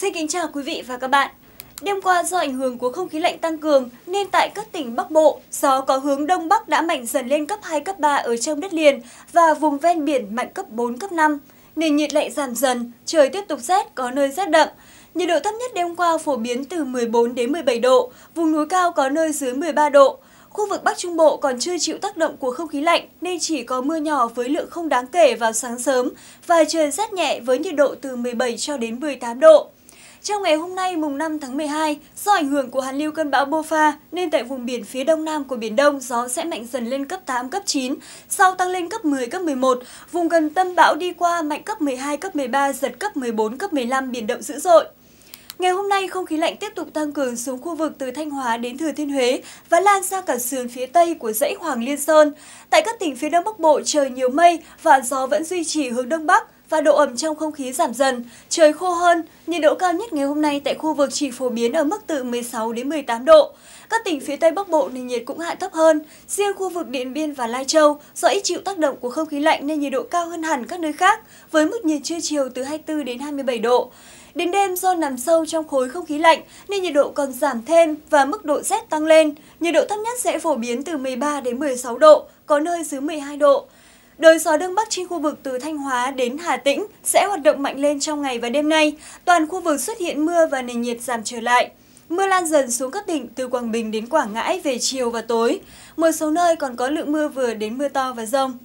Xin kính chào quý vị và các bạn. Đêm qua do ảnh hưởng của không khí lạnh tăng cường nên tại các tỉnh Bắc Bộ, gió có hướng Đông Bắc đã mạnh dần lên cấp 2, cấp 3 ở trong đất liền và vùng ven biển mạnh cấp 4, cấp 5. Nền nhiệt lại giảm dần, trời tiếp tục rét, có nơi rét đậm. Nhiệt độ thấp nhất đêm qua phổ biến từ 14 đến 17 độ, vùng núi cao có nơi dưới 13 độ. Khu vực Bắc Trung Bộ còn chưa chịu tác động của không khí lạnh nên chỉ có mưa nhỏ với lượng không đáng kể vào sáng sớm và trời rét nhẹ với nhiệt độ từ 17 cho đến 18 độ. Trong ngày hôm nay mùng 5 tháng 12, do ảnh hưởng của hàn lưu cơn bão Bofa nên tại vùng biển phía đông nam của Biển Đông gió sẽ mạnh dần lên cấp 8, cấp 9, sau tăng lên cấp 10, cấp 11. Vùng gần tâm bão đi qua mạnh cấp 12, cấp 13, giật cấp 14, cấp 15, biển động dữ dội. Ngày hôm nay, không khí lạnh tiếp tục tăng cường xuống khu vực từ Thanh Hóa đến Thừa Thiên Huế và lan sang cả sườn phía Tây của dãy Hoàng Liên Sơn. Tại các tỉnh phía Đông Bắc Bộ, trời nhiều mây và gió vẫn duy trì hướng Đông Bắc và độ ẩm trong không khí giảm dần, trời khô hơn, nhiệt độ cao nhất ngày hôm nay tại khu vực chỉ phổ biến ở mức từ 16 đến 18 độ. Các tỉnh phía Tây Bắc Bộ nền nhiệt cũng hạ thấp hơn, riêng khu vực Điện Biên và Lai Châu do ít chịu tác động của không khí lạnh nên nhiệt độ cao hơn hẳn các nơi khác với mức nhiệt trưa chiều từ 24 đến 27 độ. Đến đêm do nằm sâu trong khối không khí lạnh nên nhiệt độ còn giảm thêm và mức độ rét tăng lên. Nhiệt độ thấp nhất sẽ phổ biến từ 13 đến 16 độ, có nơi dưới 12 độ. Đời gió Đông Bắc trên khu vực từ Thanh Hóa đến Hà Tĩnh sẽ hoạt động mạnh lên trong ngày và đêm nay. Toàn khu vực xuất hiện mưa và nền nhiệt giảm trở lại. Mưa lan dần xuống các tỉnh từ Quảng Bình đến Quảng Ngãi về chiều và tối. Một số nơi còn có lượng mưa vừa đến mưa to và rông.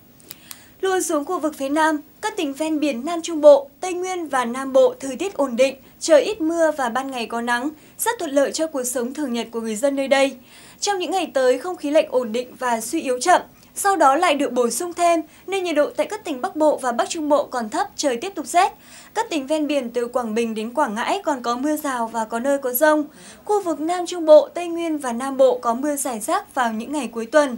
Lùi xuống khu vực phía Nam, các tỉnh ven biển Nam Trung Bộ, Tây Nguyên và Nam Bộ thời tiết ổn định, trời ít mưa và ban ngày có nắng, rất thuận lợi cho cuộc sống thường nhật của người dân nơi đây. Trong những ngày tới, không khí lạnh ổn định và suy yếu chậm, sau đó lại được bổ sung thêm nên nhiệt độ tại các tỉnh Bắc Bộ và Bắc Trung Bộ còn thấp, trời tiếp tục rét. Các tỉnh ven biển từ Quảng Bình đến Quảng Ngãi còn có mưa rào và có nơi có rông. Khu vực Nam Trung Bộ, Tây Nguyên và Nam Bộ có mưa rải rác vào những ngày cuối tuần.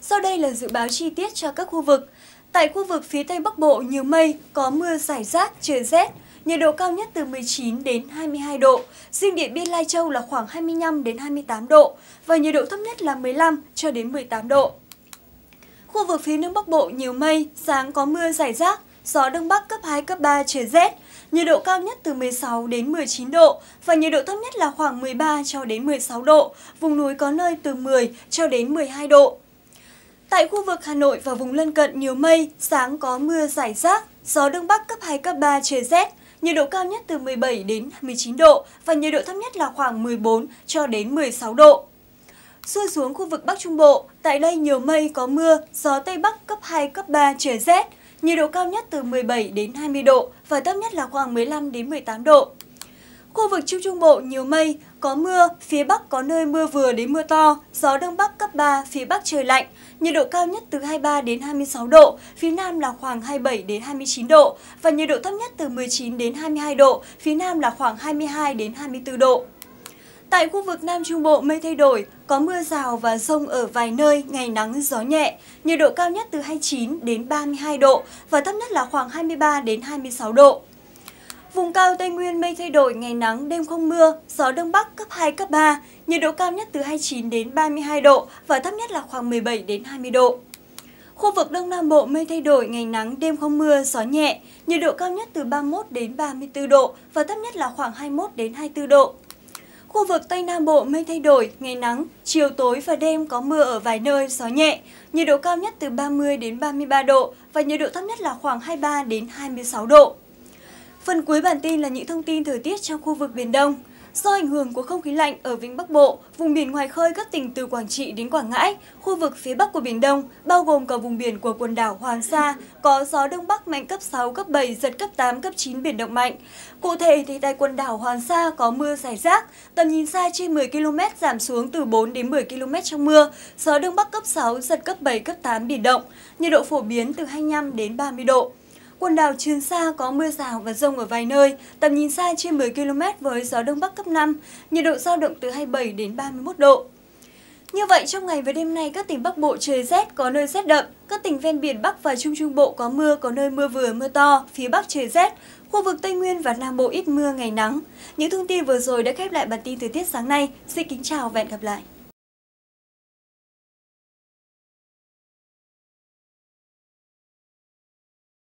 Sau đây là dự báo chi tiết cho các khu vực. Tại khu vực phía Tây Bắc Bộ nhiều mây, có mưa rải rác, trời rét, nhiệt độ cao nhất từ 19 đến 22 độ, riêng Điện Biên Lai Châu là khoảng 25 đến 28 độ và nhiệt độ thấp nhất là 15 cho đến 18 độ. Khu vực phía Đông Bắc Bộ nhiều mây, sáng có mưa rải rác, gió Đông Bắc cấp 2, cấp 3, trời rét. Nhiệt độ cao nhất từ 16 đến 19 độ và nhiệt độ thấp nhất là khoảng 13 cho đến 16 độ, vùng núi có nơi từ 10 cho đến 12 độ. Tại khu vực Hà Nội và vùng lân cận nhiều mây, sáng có mưa rải rác, gió Đông Bắc cấp 2, cấp 3, trời rét. Nhiệt độ cao nhất từ 17 đến 19 độ và nhiệt độ thấp nhất là khoảng 14 cho đến 16 độ. Xuôi xuống khu vực Bắc Trung Bộ, tại đây nhiều mây có mưa, gió Tây Bắc cấp 2, cấp 3, trời rét. Nhiệt độ cao nhất từ 17 đến 20 độ và thấp nhất là khoảng 15 đến 18 độ. Khu vực Trung Trung Bộ nhiều mây, có mưa, phía Bắc có nơi mưa vừa đến mưa to, gió Đông Bắc cấp 3, phía Bắc trời lạnh, nhiệt độ cao nhất từ 23 đến 26 độ, phía Nam là khoảng 27 đến 29 độ và nhiệt độ thấp nhất từ 19 đến 22 độ, phía Nam là khoảng 22 đến 24 độ. Tại khu vực Nam Trung Bộ mây thay đổi, có mưa rào và rông ở vài nơi, ngày nắng gió nhẹ, nhiệt độ cao nhất từ 29 đến 32 độ và thấp nhất là khoảng 23 đến 26 độ. Vùng cao Tây Nguyên mây thay đổi, ngày nắng, đêm không mưa, gió đông bắc cấp 2, cấp 3, nhiệt độ cao nhất từ 29 đến 32 độ và thấp nhất là khoảng 17 đến 20 độ. Khu vực Đông Nam Bộ mây thay đổi, ngày nắng, đêm không mưa, gió nhẹ, nhiệt độ cao nhất từ 31 đến 34 độ và thấp nhất là khoảng 21 đến 24 độ khu vực Tây Nam Bộ mây thay đổi, ngày nắng, chiều tối và đêm có mưa ở vài nơi, gió nhẹ. Nhiệt độ cao nhất từ 30 đến 33 độ và nhiệt độ thấp nhất là khoảng 23 đến 26 độ. Phần cuối bản tin là những thông tin thời tiết trong khu vực Biển Đông. Do ảnh hưởng của không khí lạnh ở Vịnh Bắc Bộ, vùng biển ngoài khơi các tỉnh từ Quảng Trị đến Quảng Ngãi, khu vực phía Bắc của Biển Đông, bao gồm cả vùng biển của quần đảo Hoàng Sa, có gió Đông Bắc mạnh cấp 6, cấp 7, giật cấp 8, cấp 9 biển động mạnh. Cụ thể thì tại quần đảo Hoàng Sa có mưa rải rác, tầm nhìn xa trên 10 km giảm xuống từ 4 đến 10 km trong mưa, gió Đông Bắc cấp 6, giật cấp 7, cấp 8 biển động, nhiệt độ phổ biến từ 25 đến 30 độ. Quần đảo Trường Sa có mưa rào và rông ở vài nơi, tầm nhìn xa trên 10 km với gió Đông Bắc cấp 5, nhiệt độ dao động từ 27 đến 31 độ. Như vậy, trong ngày và đêm nay, các tỉnh Bắc Bộ trời rét, có nơi rét đậm. Các tỉnh ven biển Bắc và Trung Trung Bộ có mưa, có nơi mưa vừa, mưa to, phía Bắc trời rét. Khu vực Tây Nguyên và Nam Bộ ít mưa, ngày nắng. Những thông tin vừa rồi đã khép lại bản tin thời tiết sáng nay. Xin kính chào và hẹn gặp lại.